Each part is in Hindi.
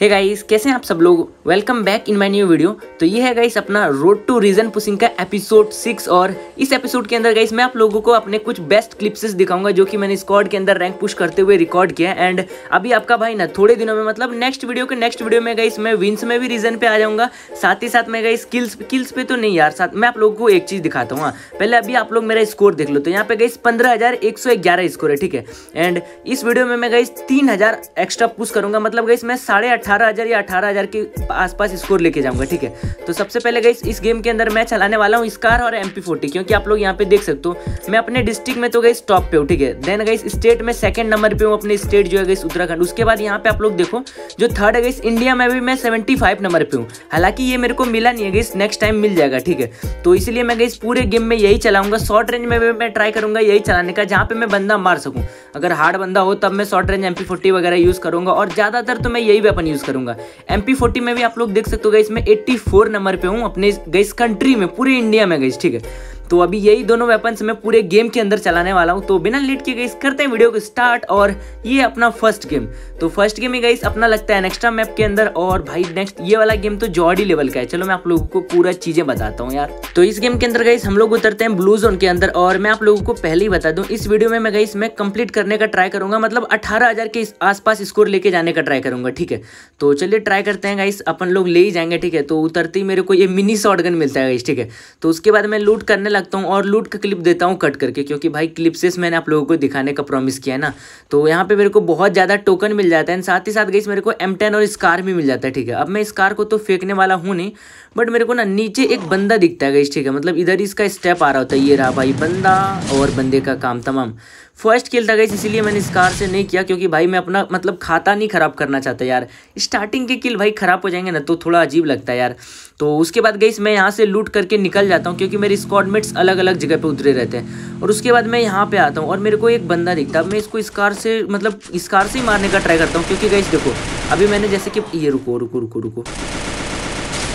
हे गाइस कैसे हैं आप सब लोग welcome back in my new video तो ये है गाइस अपना रोड टू रीजन पुसिंग का एपिसोड सिक्स और इस एपिसोड के अंदर गाइस मैं आप लोगों को अपने कुछ बेस्ट क्लिप्सेस दिखाऊंगा जो कि मैंने स्क्वाड के अंदर रैंक पुश करते हुए रिकॉर्ड किया है एंड अभी आपका भाई ना थोड़े दिनों में मतलब नेक्स्ट वीडियो के नेक्स्ट वीडियो में गाइस मैं विंस में भी रीजन पे आ जाऊंगा साथ ही साथ मैं गई स्किल्स किल्स पे तो नहीं यार साथ मैं आप लोगों को एक चीज़ दिखाता हूँ हाँ। पहले अभी आप लोग मेरा स्कोर देख लो तो यहाँ पे गाइस पंद्रह स्कोर है ठीक है एंड इस वीडियो में मैं गई तीन एक्स्ट्रा पुश करूंगा मतलब गई मैं साढ़े अठारह हज़ार या अठारह हज़ार के आसपास स्कोर लेके जाऊंगा ठीक है तो सबसे पहले गई इस गेम के अंदर मैं चलाने वाला हूँ स्कार और एम फोर्टी क्योंकि आप लोग यहाँ पे देख सकते हो मैं अपने डिस्ट्रिक्ट में तो गई टॉप पे हूँ ठीक है देन गई स्टेट में सेकंड नंबर पे हूँ अपने स्टेट जो है गई उत्तराखंड उसके बाद यहाँ पे आप लोग देखो जो थर्ड है गई इंडिया में भी मैं सेवेंटी फाइव नंबर पे हूँ हालांकि ये मेरे को मिला नहीं है गई नेक्स्ट टाइम मिल जाएगा ठीक है तो इसीलिए मैं गई पूरे गेम में यही चलाऊंगा शॉर्ट रेंज में भी मैं ट्राई करूंगा यही चलाने का जहाँ पे मैं बंदा मार सकूँ अगर हार्ड बंदा हो तब मैं शॉर्ट रेंज एम वगैरह यूज़ करूंगा और ज़्यादातर तो मैं यही वेपन यूज़ करूंगा एम पी में भी आप लोग देख सकते हो गई इसमें एट्टी नंबर पर हूँ अपने गई कंट्री में पूरे इंडिया में गई ठीक है तो अभी यही दोनों वेपन मैं पूरे गेम के अंदर चलाने वाला हूँ तो बिना लेट के गई करते हैं वीडियो को स्टार्ट और ये अपना फर्स्ट गेम तो फर्स्ट गेम ही गई अपना लगता है नेक्स्ट मैप के अंदर और भाई नेक्स्ट ये वाला गेम तो जॉडी लेवल का है चलो मैं आप लोगों को पूरा चीज़ें बताता हूँ यार तो इस गेम के अंदर गई हम लोग उतरते हैं ब्लू जोन के अंदर और मैं आप लोगों को पहले ही बता दूँ इस वीडियो में गई मैं कंप्लीट करने का ट्राई करूंगा मतलब अठारह के आसपास स्कोर लेके जाने का ट्राई करूंगा ठीक है तो चलिए ट्राई करते हैं गाइस अपन लोग ले ही जाएंगे ठीक है तो उतरते ही मेरे को ये मिनी शॉर्ट मिलता है गाइस ठीक है तो उसके बाद मैं लूट करने लगता हूँ और लूट का क्लिप देता हूँ कट करके क्योंकि भाई क्लिप्सेस मैंने आप लोगों को दिखाने का प्रॉमिस किया है ना तो यहाँ पे मेरे को बहुत ज़्यादा टोकन मिल जाता है एंड साथ ही साथ गई मेरे को एम और स्कार भी मिल जाता है ठीक है अब मैं इस कार को तो फेंकने वाला हूँ नहीं बट मेरे को ना नीचे एक बंदा दिखता है गई ठीक है मतलब इधर इसका स्टेप आ रहा होता है ये रहा भाई बंदा और बंदे का काम तमाम फर्स्ट किल था गई इसीलिए मैंने इस कार से नहीं किया क्योंकि भाई मैं अपना मतलब खाता नहीं ख़राब करना चाहता यार स्टार्टिंग के किल भाई ख़राब हो जाएंगे ना तो थोड़ा अजीब लगता है यार तो उसके बाद गई मैं यहाँ से लूट करके निकल जाता हूँ क्योंकि मेरे स्कॉडमेट्स अलग अलग जगह पर उतरे रहते हैं और उसके बाद मैं यहाँ पर आता हूँ और मेरे को एक बंदा दिखता है मैं इसको इस कार से मतलब इस कार से ही मारने का ट्राई करता हूँ क्योंकि गई देखो अभी मैंने जैसे कि ये रुको रुको रुको रुको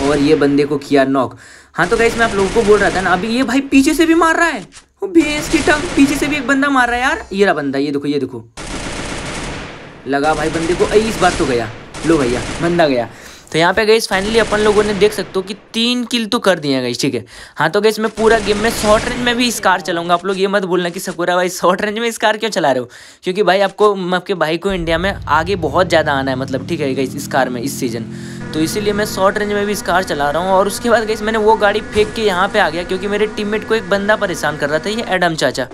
और ये बंदे को किया नॉक हाँ तो गई मैं आप लोगों को बोल रहा था ना अभी ये भाई पीछे से भी मार रहा है भैंस की टंग पीछे से भी एक बंदा मार रहा है यार ये रहा बंदा ये देखो ये देखो लगा भाई बंदे को इस बात तो गया लो भैया बंदा गया तो यहाँ पे गई फाइनली अपन लोगों ने देख सकते हो कि तीन किल तो कर दिए गई ठीक है हाँ तो गई मैं पूरा गेम में शॉर्ट रेंज में भी इस कार चलाऊंगा आप लोग ये मत बोलना कि सकूरा भाई शॉर्ट रेंज में इस कार क्यों चला रहे हो क्योंकि भाई आपको आपके भाई को इंडिया में आगे बहुत ज़्यादा आना है मतलब ठीक है इस कार में इस सीजन तो इसीलिए मैं शॉर्ट रेंज में भी इस कार चला रहा हूँ और उसके बाद गई मैंने वो गाड़ी फेंक के यहाँ पे आ गया क्योंकि मेरे टीममेट को एक बंदा परेशान कर रहा था ये एडम चाचा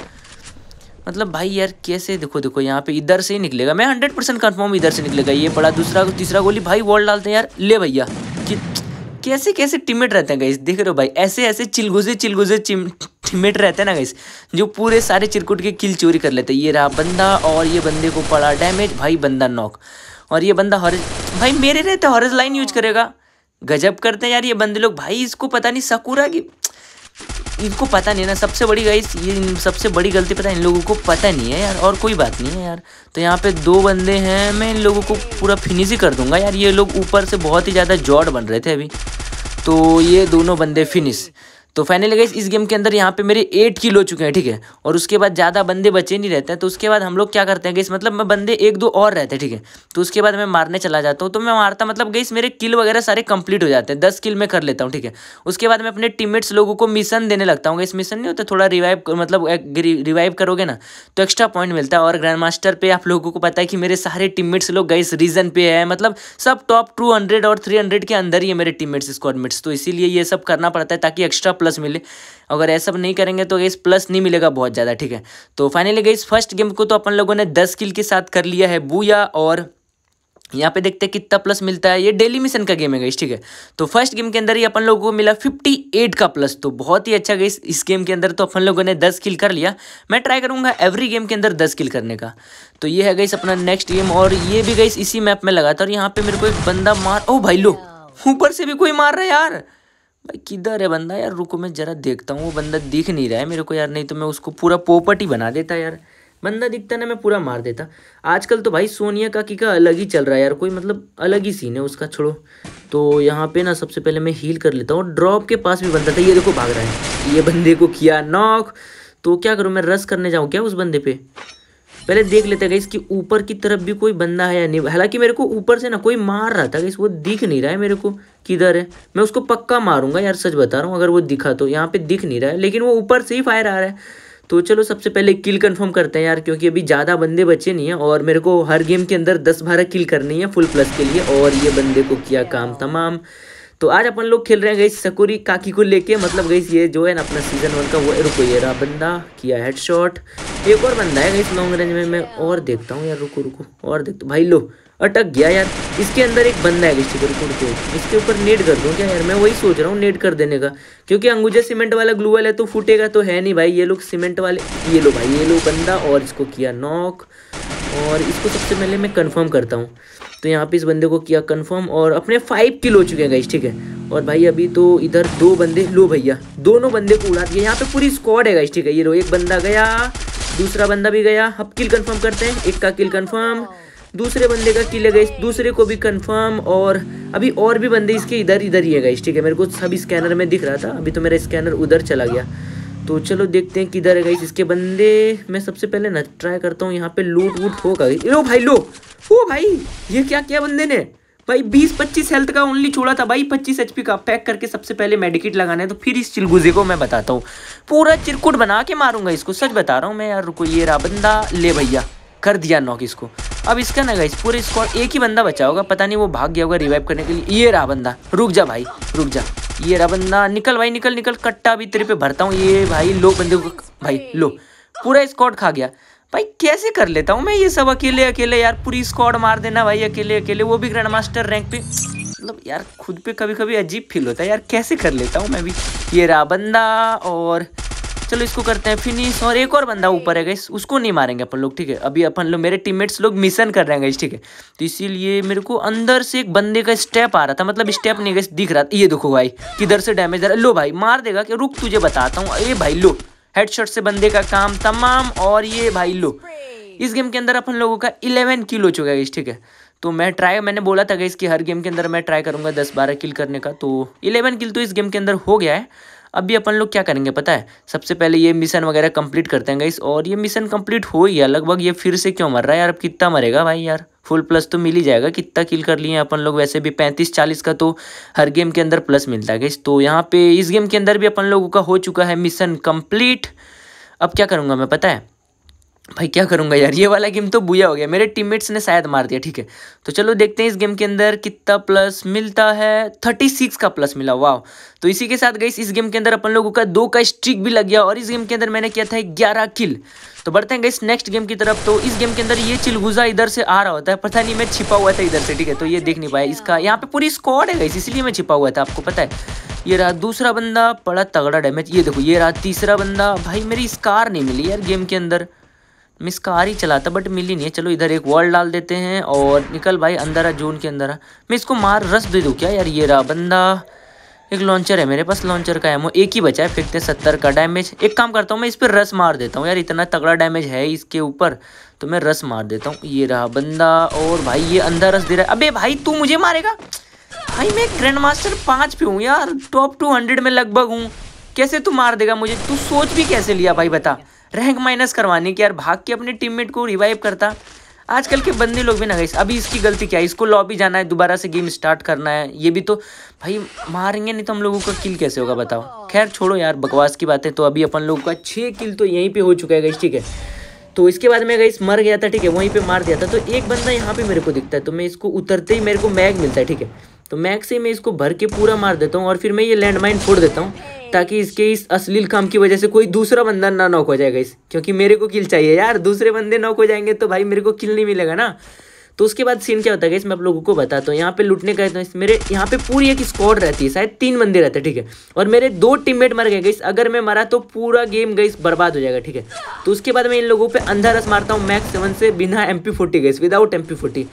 मतलब भाई यार कैसे देखो देखो यहाँ पे इधर से ही निकलेगा मैं हंड्रेड परसेंट कन्फर्म इधर से निकलेगा ये पड़ा दूसरा तीसरा गोली भाई वॉल डालते हैं यार ले भैया कैसे कैसे टिमेट रहते हैं गाइस देख रहे हो भाई ऐसे ऐसे चिलगुजे चिलगुजे टिमेट रहते हैं ना गाइस जो पूरे सारे चिरकुट के किल चोरी कर लेते हैं ये रहा बंदा और ये बंदे को पड़ा डैमेज भाई बंदा नॉक और ये बंदा हॉरेज भाई मेरे रहते हॉरेज लाइन यूज करेगा गजब करते हैं यार ये बंदे लोग भाई इसको पता नहीं सकूरा की इनको पता नहीं है ना सबसे बड़ी गई ये सबसे बड़ी गलती पता है इन लोगों को पता नहीं है यार और कोई बात नहीं है यार तो यहाँ पे दो बंदे हैं मैं इन लोगों को पूरा फिनिश ही कर दूंगा यार ये लोग ऊपर से बहुत ही ज़्यादा जॉड बन रहे थे अभी तो ये दोनों बंदे फिनिश तो फाइनली गई इस गेम के अंदर यहाँ पे मेरे एट किल हो चुके हैं ठीक है और उसके बाद ज़्यादा बंदे बचे नहीं रहते हैं तो उसके बाद हम लोग क्या करते हैं गई मतलब मैं बंदे एक दो और रहते हैं ठीक है तो उसके बाद मैं मारने चला जाता हूँ तो मैं मारता मतलब गई मेरे किल वगैरह सारे कंप्लीट हो जाते हैं दस किल मैं कर लेता हूँ ठीक है उसके बाद मैं अपने मेट्स लोगों को मिशन देने लगता हूँ इस मिशन नहीं होता थोड़ा रिवाइव मतलब रिवाइव करोगे ना तो एक्स्ट्रा पॉइंट मिलता है और ग्रैंड मास्टर पर आप लोगों को पता है कि मेरे सारे मेट्स लोग गए रीजन पे है मतलब सब टॉप टू हंड्रेड और थ्री हंड्रेड के अंदर ही है मेरे टीममेट्स स्क्वाडमेट्स तो इसीलिए ये सब करना पड़ता है ताकि एक्स्ट्रा प्लस मिले अगर ऐसा नहीं करेंगे तो गई प्लस नहीं मिलेगा बहुत ज़्यादा ठीक है तो फाइनली गई फर्स्ट गेम को तो अपन लोगों ने दस किल के साथ कर लिया है बूया और यहाँ पे देखते हैं कितना प्लस मिलता है ये डेली मिशन का गेम है गई ठीक है तो फर्स्ट गेम के अंदर ही अपन लोगों को मिला 58 का प्लस तो बहुत ही अच्छा गई इस गेम के अंदर तो अपन लोगों ने 10 किल कर लिया मैं ट्राई करूंगा एवरी गेम के अंदर 10 किल करने का तो ये है गई अपना नेक्स्ट गेम और ये भी गई इसी मैप में लगा था और यहाँ पे मेरे को एक बंदा मार ओ भाई लो ऊपर से भी कोई मार रहा है यार भाई किधर है बंदा यार रुको मैं ज़रा देखता हूँ वो बंदा दिख नहीं रहा है मेरे को यार नहीं तो मैं उसको पूरा पोपट ही बना देता यार बंदा दिखता ना मैं पूरा मार देता आजकल तो भाई सोनिया की का अलग ही चल रहा है यार कोई मतलब अलग ही सीन है उसका छोड़ो तो यहाँ पे ना सबसे पहले मैं हील कर लेता हूँ ड्रॉप के पास भी बंदा था ये देखो भाग रहा है ये बंदे को किया नॉक तो क्या करूँ मैं रस करने जाऊँ क्या उस बंदे पे पहले देख लेते हैं गई ऊपर की तरफ भी कोई बंदा है या नहीं हालांकि मेरे को ऊपर से ना कोई मार रहा था गई वो दिख नहीं रहा है मेरे को किधर है मैं उसको पक्का मारूंगा यार सच बता रहा हूँ अगर वो दिखा तो यहाँ पे दिख नहीं रहा है लेकिन वो ऊपर से ही फायर आ रहा है तो चलो सबसे पहले किल कंफर्म करते हैं यार क्योंकि अभी ज़्यादा बंदे बचे नहीं हैं और मेरे को हर गेम के अंदर दस बारह किल करनी है फुल प्लस के लिए और ये बंदे को किया काम तमाम तो आज अपन लोग खेल रहे हैं गई सकोरी काकी को लेके मतलब गई ये जो है ना अपना सीजन वन का वो रुको ये रहा बंदा किया हेडशॉट एक और बंदा है इस लॉन्ग रेंज में मैं और देखता हूँ यार रुको रुको और देखता हूँ भाई लो अटक गया यार इसके अंदर एक बंदा है इसके रुको रुको इसके ऊपर नेट कर दूँ क्या यार मैं वही सोच रहा हूँ नेट कर देने का क्योंकि अंगूजा सीमेंट वाला ग्लू वाला तो फूटेगा तो है नहीं भाई ये लोग सीमेंट वाले ये लो भाई ये लो बंदा और इसको किया नॉक और इसको सबसे पहले मैं कन्फर्म करता हूँ तो यहाँ पे इस बंदे को किया कन्फर्म और अपने फाइव किल हो चुके हैं गाइस ठीक है और भाई अभी तो इधर दो बंदे लो भैया दोनों बंदे को उड़ा दिया यहाँ पे पूरी स्क्वाड है गाइस ठीक है ये लो एक बंदा गया दूसरा बंदा भी गया अब किल कंफर्म करते हैं एक का किल कंफर्म दूसरे बंदे का किल है गई दूसरे को भी कंफर्म और अभी और भी बंदे इसके इधर इधर ही है गई ठीक है मेरे को सब स्कैनर में दिख रहा था अभी तो मेरा स्कैनर उधर चला गया तो चलो देखते हैं किधर है गई इसके बंदे मैं सबसे पहले ना ट्राई करता हूँ यहाँ पे लूट वूट होगा गई लो भाई लो ओ भाई ये क्या किया बंदे ने भाई बीस पच्चीस हेल्थ का ओनली छोड़ा था भाई पच्चीस एच का पैक करके सबसे पहले मेडिकेट लगाना है तो फिर इस चिलगुजे को मैं बताता हूँ पूरा चिरकुट बना के मारूंगा इसको सच बता रहा हूँ मैं यार रुको ये रहा बंदा ले भैया कर दिया नॉक इसको अब इसका ना गाइस पूरे स्कॉट एक ही बंदा बचा होगा पता नहीं वो भाग गया होगा रिवाइव करने के लिए ये रहा बंदा रुक जा भाई रुक जा ये रहा बंदा निकल भाई निकल निकल कट्टा भी तेरे पे भरता हूँ ये भाई लो बंदे को भाई लो पूरा स्कॉट खा गया भाई कैसे कर लेता हूँ मैं ये सब अकेले अकेले यार पूरी स्क्वाड मार देना भाई अकेले अकेले वो भी ग्रैंड मास्टर रैंक पे मतलब यार खुद पे कभी कभी अजीब फील होता है यार कैसे कर लेता हूँ मैं भी ये रहा बंदा और चलो इसको करते हैं फिनिश और एक और बंदा ऊपर है गई उसको नहीं मारेंगे अपन लोग ठीक है अभी अपन लोग मेरे टीममेट्स लोग मिशन कर रहे हैं गई ठीक है तो इसीलिए मेरे को अंदर से एक बंदे का स्टेप आ रहा था मतलब स्टेप नहीं गई दिख रहा था ये देखो भाई किधर से डैमेज आ रहा लो भाई मार देगा कि रुक तुझे बताता हूँ अरे भाई लो हेडशॉट से बंदे का काम तमाम और ये भाई लो इस गेम के अंदर अपन लोगों का इलेवन किल हो चुका है ठीक है तो मैं ट्राई मैंने बोला था कि इसकी हर गेम के अंदर मैं ट्राई करूंगा दस बारह किल करने का तो इलेवन किल तो इस गेम के अंदर हो गया है अभी अपन लोग क्या करेंगे पता है सबसे पहले ये मिशन वगैरह कंप्लीट करते हैं गाइस और ये मिशन कंप्लीट हो ही गया लगभग ये फिर से क्यों मर रहा है यार अब कितना मरेगा भाई यार फुल प्लस तो मिल ही जाएगा कितना किल कर लिए अपन लोग वैसे भी पैंतीस चालीस का तो हर गेम के अंदर प्लस मिलता है गाइस तो यहाँ पे इस गेम के अंदर भी अपन लोगों का हो चुका है मिशन कम्प्लीट अब क्या करूँगा मैं पता है भाई क्या करूँगा यार ये वाला गेम तो बुया हो गया मेरे टीममेट्स ने शायद मार दिया ठीक है तो चलो देखते हैं इस गेम के अंदर कितना प्लस मिलता है थर्टी सिक्स का प्लस मिला वाह तो इसी के साथ गई इस गेम के अंदर अपन लोगों का दो का स्ट्रिक भी लग गया और इस गेम के अंदर मैंने किया था ग्यारह किल तो बढ़ते हैं गई नेक्स्ट गेम की तरफ तो इस गेम के अंदर ये चिलगुजा इधर से आ रहा होता है पता नहीं मैं छिपा हुआ था इधर से ठीक है तो ये देख नहीं पाया इसका यहाँ पे पूरी स्कॉड है गई इसलिए मैं छिपा हुआ था आपको पता है ये रहा दूसरा बंदा बड़ा तगड़ा डैमेज ये देखो ये रहा तीसरा बंदा भाई मेरी स्कार नहीं मिली यार गेम के अंदर मिस कार ही चलाता बट मिली नहीं है चलो इधर एक वॉल डाल देते हैं और निकल भाई अंदर आ जून के अंदर आ मैं इसको मार रस दे दूँ क्या यार ये रहा बंदा एक लॉन्चर है मेरे पास लॉन्चर का एमओ एक ही बचा है फेंकते सत्तर का डैमेज एक काम करता हूँ मैं इस पर रस मार देता हूँ यार इतना तगड़ा डैमेज है इसके ऊपर तो मैं रस मार देता हूँ ये रहा बंदा और भाई ये अंदर रस दे रहा है अबे भाई तू मुझे मारेगा भाई मैं ग्रैंड मास्टर पाँच पे हूँ यार टॉप टू हंड्रेड में लगभग हूँ कैसे तू मार देगा मुझे तू सोच भी कैसे लिया भाई बता रैंक माइनस करवाने की यार भाग के अपने टीममेट को रिवाइव करता आजकल के बंदे लोग भी ना गई अभी इसकी गलती क्या है इसको लॉबी जाना है दोबारा से गेम स्टार्ट करना है ये भी तो भाई मारेंगे नहीं तो हम लोगों का किल कैसे होगा बताओ खैर छोड़ो यार बकवास की बात है तो अभी अपन लोगों का छः किल तो यहीं पे हो चुका है गई ठीक है तो इसके बाद मैं गई मर गया था ठीक है वहीं पर मार दिया था तो एक बंदा यहाँ पे मेरे को दिखता है तो मैं इसको उतरते ही मेरे को मैग मिलता है ठीक है तो मैग से मैं इसको भर के पूरा मार देता हूँ और फिर मैं ये लैंड माइन फोड़ देता हूँ ताकि इसके इस अश्लील काम की वजह से कोई दूसरा बंदा ना नॉक हो जाएगा इस क्योंकि मेरे को किल चाहिए यार दूसरे बंदे नॉक हो जाएंगे तो भाई मेरे को किल नहीं मिलेगा ना तो उसके बाद सीन क्या होता है मैं आप लोगों को बताता हूँ यहाँ पे लुटने गए तो मेरे यहाँ पे पूरी एक स्क्वाड रहती है शायद तीन बंदे रहते हैं ठीक है और मेरे दो टीममेट मर गए गई अगर मैं मरा तो पूरा गेम गई बर्बाद हो जाएगा ठीक है तो उसके बाद मैं इन लोगों पर अंधा रस मारता हूँ मैक्स सेवन से बिना एम पी फोर्टी गई विदाउट एम पी फोर्टी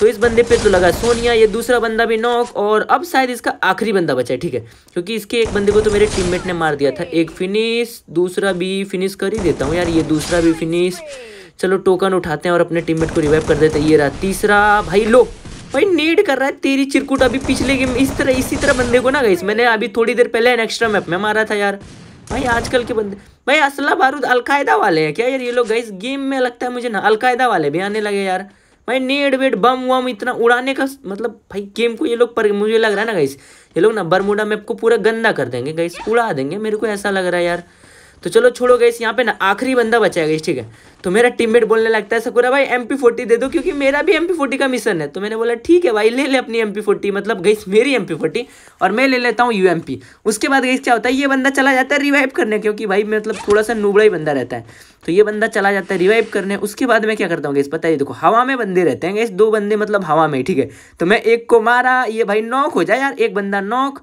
तो इस बंदे पे तो लगा सोनिया ये दूसरा बंदा भी नॉक और अब शायद इसका आखिरी बंदा बचा है ठीक है क्योंकि इसके एक बंदे को तो मेरे टीममेट ने मार दिया था एक फिनिश दूसरा भी फिनिश कर ही देता हूँ यार ये दूसरा भी फिनिश चलो टोकन उठाते हैं और अपने टीममेट को रिवाइव कर देते हैं ये रहा तीसरा भाई लो भाई नीड कर रहा है तेरी चिरकुट अभी पिछले गेम इस तरह इसी तरह बंदे को ना गई मैंने अभी थोड़ी देर पहले एक्स्ट्रा मैप में मारा था यार भाई आजकल के बंदे भाई असला बारूद अलकायदा वाले हैं क्या यार ये लोग गई गेम में लगता है मुझे ना अलकायदा वाले भी आने लगे यार भाई नेड वेड बम वम इतना उड़ाने का मतलब भाई गेम को ये लोग पर मुझे लग रहा है ना गाइस ये लोग ना बरमुडा मैप को पूरा गंदा कर देंगे गाइस उड़ा देंगे मेरे को ऐसा लग रहा है यार तो चलो छोड़ो गई यहाँ पे ना आखिरी बंदा बचा गई ठीक है तो मेरा टीममेट बोलने लगता है सकुरा भाई एम पी दे दो क्योंकि मेरा भी एम पी का मिशन है तो मैंने बोला ठीक है भाई ले ले अपनी एम पी मतलब गई मेरी एम पी और मैं ले लेता हूँ यू एम पी उसके बाद गई क्या होता है ये बंदा चला जाता है रिवाइव करने क्योंकि भाई मतलब थोड़ा सा नूबड़ा ही बंदा रहता है तो ये बंदा चला जाता है रिवाइव करने उसके बाद मैं क्या करता हूँ गैस पता है देखो हवा में बंदे रहते हैं गई दो बंदे मतलब हवा में ठीक है तो मैं एक को मारा ये भाई नॉक हो जाए यार एक बंदा नॉक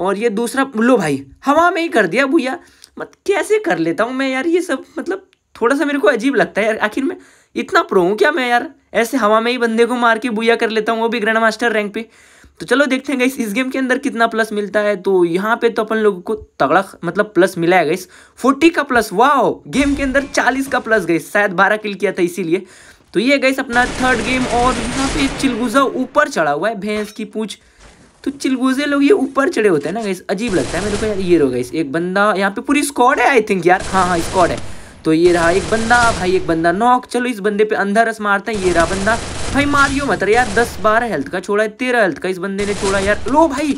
और ये दूसरा लो भाई हवा में ही कर दिया भूया मत कैसे कर लेता हूँ मैं यार ये सब मतलब थोड़ा सा मेरे को अजीब लगता है यार आखिर मैं इतना प्रो हूँ क्या मैं यार ऐसे हवा में ही बंदे को मार के बुया कर लेता हूँ वो भी ग्रैंड मास्टर रैंक पे तो चलो देखते हैं गाइस इस गेम के अंदर कितना प्लस मिलता है तो यहाँ पे तो अपन लोगों को तगड़ा मतलब प्लस मिला है गाइस 40 का प्लस वाह गेम के अंदर 40 का प्लस गई शायद 12 किल किया था इसीलिए तो ये गाइस अपना थर्ड गेम और यहाँ पे चिलगुजा ऊपर चढ़ा हुआ है भैंस की पूछ तो चिलगुजे लोग ये ऊपर चढ़े होते हैं ना गाइस अजीब लगता है मेरे को यार ये रहो गाइस एक बंदा यहाँ पे पूरी स्कॉड है आई थिंक यार हाँ हाँ स्कॉड है तो ये रहा एक बंदा भाई एक बंदा नॉक चलो इस बंदे पे अंधा रस मारते हैं ये रहा बंदा भाई मारियो मत यार दस बारह हेल्थ का छोड़ा है तेरह हेल्थ का इस बंदे ने छोड़ा यार लो भाई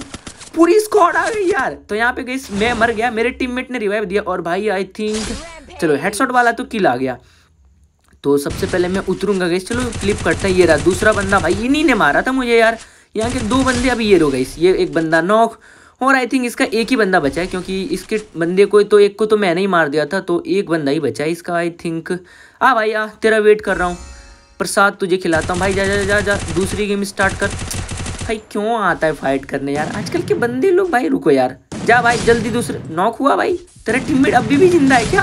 पूरी स्कॉड आ गई यार तो यहाँ पे गई मैं मर गया मेरे टीममेट ने रिवाइव दिया और भाई आई थिंक चलो हेडशॉट वाला तो किल आ गया तो सबसे पहले मैं उतरूंगा गई चलो क्लिप करता है ये रहा दूसरा बंदा भाई इन्हीं ने मारा था मुझे यार यहाँ के दो बंदे अभी ये रो गए ये एक बंदा नॉक और आई थिंक इसका एक ही बंदा बचा है क्योंकि इसके बंदे को तो एक को तो मैंने ही मार दिया था तो एक बंदा ही बचा है इसका आई थिंक आ भाई आ तेरा वेट कर रहा हूँ प्रसाद तुझे खिलाता हूँ भाई जा जा जा जा दूसरी गेम स्टार्ट कर भाई क्यों आता है फाइट करने यार आजकल के बंदे लोग भाई रुको यार जा भाई जल्दी दूसरे नॉक हुआ भाई तेरा टीम अभी भी जिंदा है क्या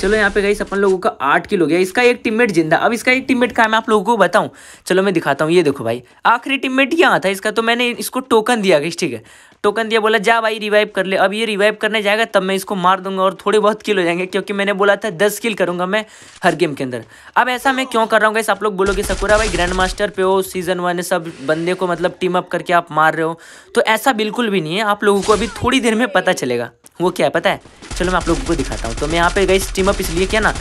चलो यहाँ पे गई अपन लोगों का आठ किलो गया इसका एक टीममेट जिंदा अब इसका एक टीममेट है मैं आप लोगों को बताऊँ चलो मैं दिखाता हूँ ये देखो भाई आखिरी टीममेट यहाँ था इसका तो मैंने इसको टोकन दिया गई ठीक है टोकन दिया बोला जा भाई रिवाइव कर ले अब ये रिवाइव करने जाएगा तब मैं इसको मार दूंगा और थोड़े बहुत किल हो जाएंगे क्योंकि मैंने बोला था दस किल करूंगा मैं हर गेम के अंदर अब ऐसा मैं क्यों कर रहा हूँ आप लोग बोलोगे सकुरा भाई ग्रैंड मास्टर पे हो सीजन वन सब बंदे को मतलब टीम अप करके आप मार रहे हो तो ऐसा बिल्कुल भी नहीं है आप लोगों को अभी थोड़ी देर में पता चलेगा वो क्या है पता है चलो मैं आप लोगों को दिखाता हूँ तो मैं यहाँ पे गई स्टीम अप इसलिए क्या ना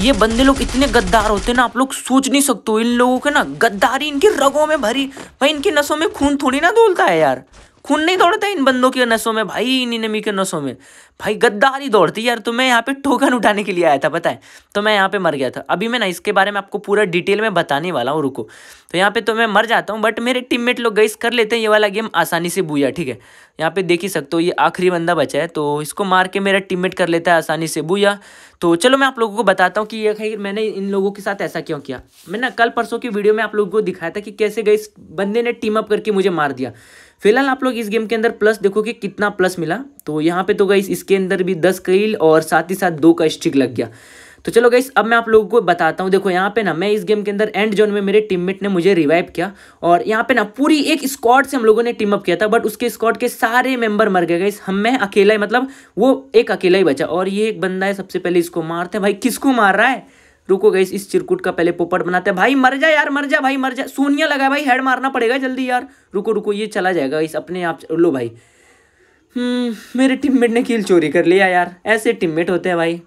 ये बंदे लोग इतने गद्दार होते हैं ना आप लोग सोच नहीं सकते हो इन लोगों के ना गद्दारी इनकी रगों में भरी भाई इनकी नसों में खून थोड़ी ना दौलता है यार खून नहीं दौड़ता इन बंदों के नसों में भाई इन इनमी के नसों में भाई गद्दारी दौड़ती यार तो मैं यहाँ पे टोकन उठाने के लिए आया था पता है तो मैं यहाँ पे मर गया था अभी मैं ना इसके बारे में आपको पूरा डिटेल में बताने वाला हूँ रुको तो यहाँ पे तो मैं मर जाता हूँ बट मेरे टीममेट लोग गई कर लेते हैं ये वाला गेम आसानी से बूया ठीक है यहाँ पे देख ही सकते हो ये आखिरी बंदा बचा है तो इसको मार के मेरा टीममेट कर लेता है आसानी से बूया तो चलो मैं आप लोगों को बताता हूँ कि ये खैर मैंने इन लोगों के साथ ऐसा क्यों किया मैंने कल परसों की वीडियो में आप लोगों को दिखाया था कि कैसे गई बंदे ने टीम अप करके मुझे मार दिया फिलहाल आप लोग इस गेम के अंदर प्लस देखो कि कितना प्लस मिला तो यहाँ पे तो गई इसके अंदर भी दस कईल और साथ ही साथ दो का स्टिक लग गया तो चलो गई अब मैं आप लोगों को बताता हूँ देखो यहाँ पे ना मैं इस गेम के अंदर एंड जोन में मेरे टीममेट ने मुझे रिवाइव किया और यहाँ पे ना पूरी एक स्क्वाड से हम लोगों ने टीम अप किया था बट उसके स्क्वाड के सारे मेंबर मर गए गए हम मैं अकेला ही मतलब वो एक अकेला ही बचा और ये एक बंदा है सबसे पहले इसको मारते हैं भाई किसको मार रहा है रुको गई इस चिरकुट का पहले पोपट बनाते हैं भाई मर जा यार मर जा भाई मर जा सोनिया लगा भाई हेड मारना पड़ेगा जल्दी यार रुको रुको ये चला जाएगा इस अपने आप लो भाई हम्म, मेरे टीममेट ने किल चोरी कर लिया यार ऐसे टीममेट होते हैं भाई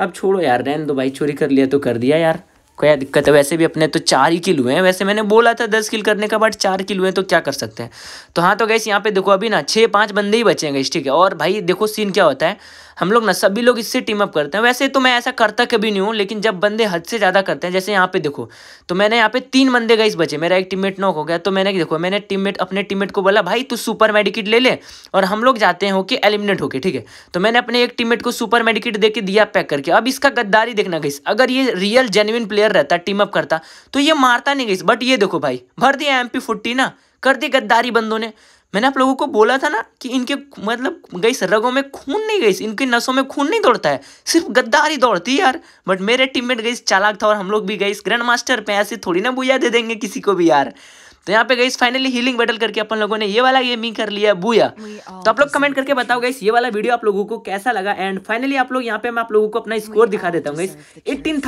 अब छोड़ो यार रहन दो भाई चोरी कर लिया तो कर दिया यार क्या दिक्कत है वैसे भी अपने तो चार ही किल हुए हैं वैसे मैंने बोला था दस किल करने का बट चार किल हुए हैं तो क्या कर सकते हैं तो हाँ तो गैस यहाँ पे देखो अभी ना छः पाँच बंदे ही बचे हैं गैस ठीक है और भाई देखो सीन क्या होता है हम लोग ना सभी लोग इससे टीम अप करते हैं वैसे तो मैं ऐसा करता कभी नहीं हूँ लेकिन जब बंदे हद से ज़्यादा करते हैं जैसे यहाँ पे देखो तो मैंने यहाँ पे तीन बंदे गई बचे मेरा एक टीममेट नॉक हो गया तो मैंने देखो मैंने टीममेट अपने टीममेट को बोला भाई तू सुपर मेडिकेट ले ले और हम लोग जाते हैं होके एलिमिनेट होके ठीक है तो मैंने अपने एक टीममेट को सुपर मेडिकिट दे दिया पैक करके अब इसका गद्दारी देखना गई अगर ये रियल जेन्यन प्लेयर रहता टीम अप करता तो ये मारता नहीं गई बट ये देखो भाई भर दिया एम ना कर दी गद्दारी बंदों ने मैंने आप लोगों को बोला था ना कि इनके मतलब गई रगों में खून नहीं गई इनके नसों में खून नहीं दौड़ता है सिर्फ गद्दारी दौड़ती है यार बट मेरे टीममेट गई चालाक था और हम लोग भी गई ग्रैंड मास्टर पे ऐसे थोड़ी ना बुझा दे देंगे किसी को भी यार तो यहाँ पे गई फाइनली हीलिंग बैटल करके अपन लोगों ने ये वाला गेमिंग कर लिया बूया तो आप लोग कमेंट करके बताओ गई ये वाला वीडियो आप लोगों को कैसा लगा एंड फाइनली आप लोग यहाँ पे मैं आप लोगों को अपना स्कोर दिखा देता हूँ गई एटीन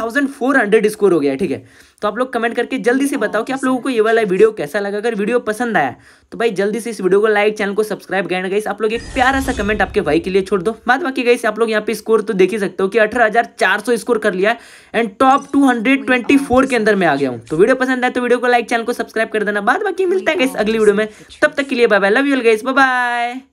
स्कोर हो गया ठीक है तो आप लोग कमेंट करके जल्दी से बताओ कि आप लोगों को ये वाला वीडियो कैसा लगा अगर वीडियो पसंद आया तो भाई जल्दी से इस वीडियो को लाइक चैनल को सब्सक्राइब करना गई आप लोग एक प्यारा सा कमेंट आपके भाई के लिए छोड़ दो बाद बाकी गई आप लोग यहाँ पे स्कोर तो देख ही सकते हो कि अठारह स्कोर कर लिया एंड टॉप टू के अंदर मैं आ गया हूँ तो वीडियो पसंद आए तो वीडियो को लाइक चैनल को सब्सक्राइब कर देना बाद बाकी मिलते हैं गैस अगली वीडियो में तब तक के लिए bye bye love you all guys bye